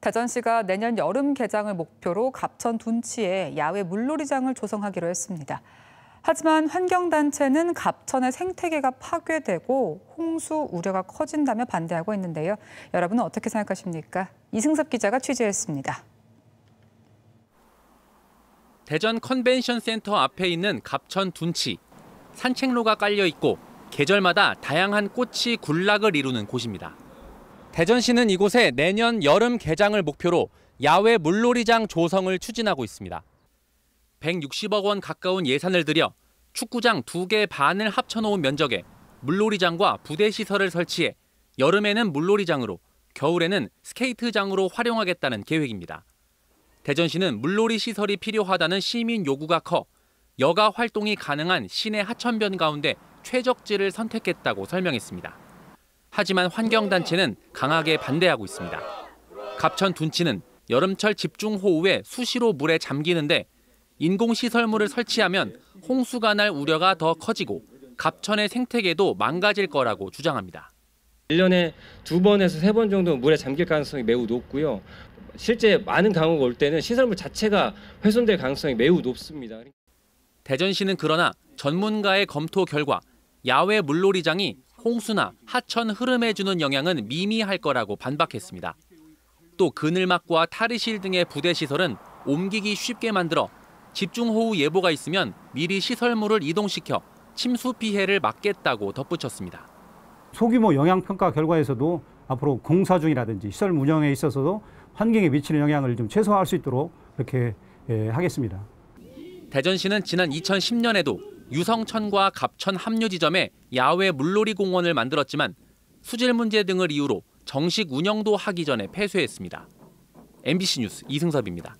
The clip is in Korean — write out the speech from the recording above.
대전시가 내년 여름 개장을 목표로 갑천 둔치에 야외 물놀이장을 조성하기로 했습니다. 하지만 환경단체는 갑천의 생태계가 파괴되고 홍수 우려가 커진다며 반대하고 있는데요. 여러분은 어떻게 생각하십니까? 이승섭 기자가 취재했습니다. 대전 컨벤션 센터 앞에 있는 갑천 둔치. 산책로가 깔려 있고 계절마다 다양한 꽃이 군락을 이루는 곳입니다. 대전시는 이곳에 내년 여름 개장을 목표로 야외 물놀이장 조성을 추진하고 있습니다. 160억 원 가까운 예산을 들여 축구장 2개 반을 합쳐놓은 면적에 물놀이장과 부대 시설을 설치해 여름에는 물놀이장으로, 겨울에는 스케이트장으로 활용하겠다는 계획입니다. 대전시는 물놀이 시설이 필요하다는 시민 요구가 커 여가 활동이 가능한 시내 하천변 가운데 최적지를 선택했다고 설명했습니다. 하지만 환경단체는 강하게 반대하고 있습니다. 갑천 둔치는 여름철 집중호우에 수시로 물에 잠기는데 인공시설물을 설치하면 홍수가 날 우려가 더 커지고 갑천의 생태계도 망가질 거라고 주장합니다. 1년에 두 번에서 세 번 정도 물에 잠길 가능성이 매우 높고요. 실제 많은 강우가 올 때는 시설물 자체가 훼손될 가능성이 매우 높습니다. 대전시는 그러나 전문가의 검토 결과 야외 물놀이장이 홍수나 하천 흐름에 주는 영향은 미미할 거라고 반박했습니다. 또 그늘막과 탈의실 등의 부대 시설은 옮기기 쉽게 만들어 집중호우 예보가 있으면 미리 시설물을 이동시켜 침수 피해를 막겠다고 덧붙였습니다. 소규모 영향평가 결과에서도 앞으로 공사 중이라든지 시설 운영에 있어서도 환경에 미치는 영향을 좀 최소화할 수 있도록 그렇게 예, 하겠습니다. 대전시는 지난 2010년에도 유성천과 갑천 합류 지점에 야외 물놀이 공원을 만들었지만 수질 문제 등을 이유로 정식 운영도 하기 전에 폐쇄했습니다. MBC 뉴스 이승섭입니다.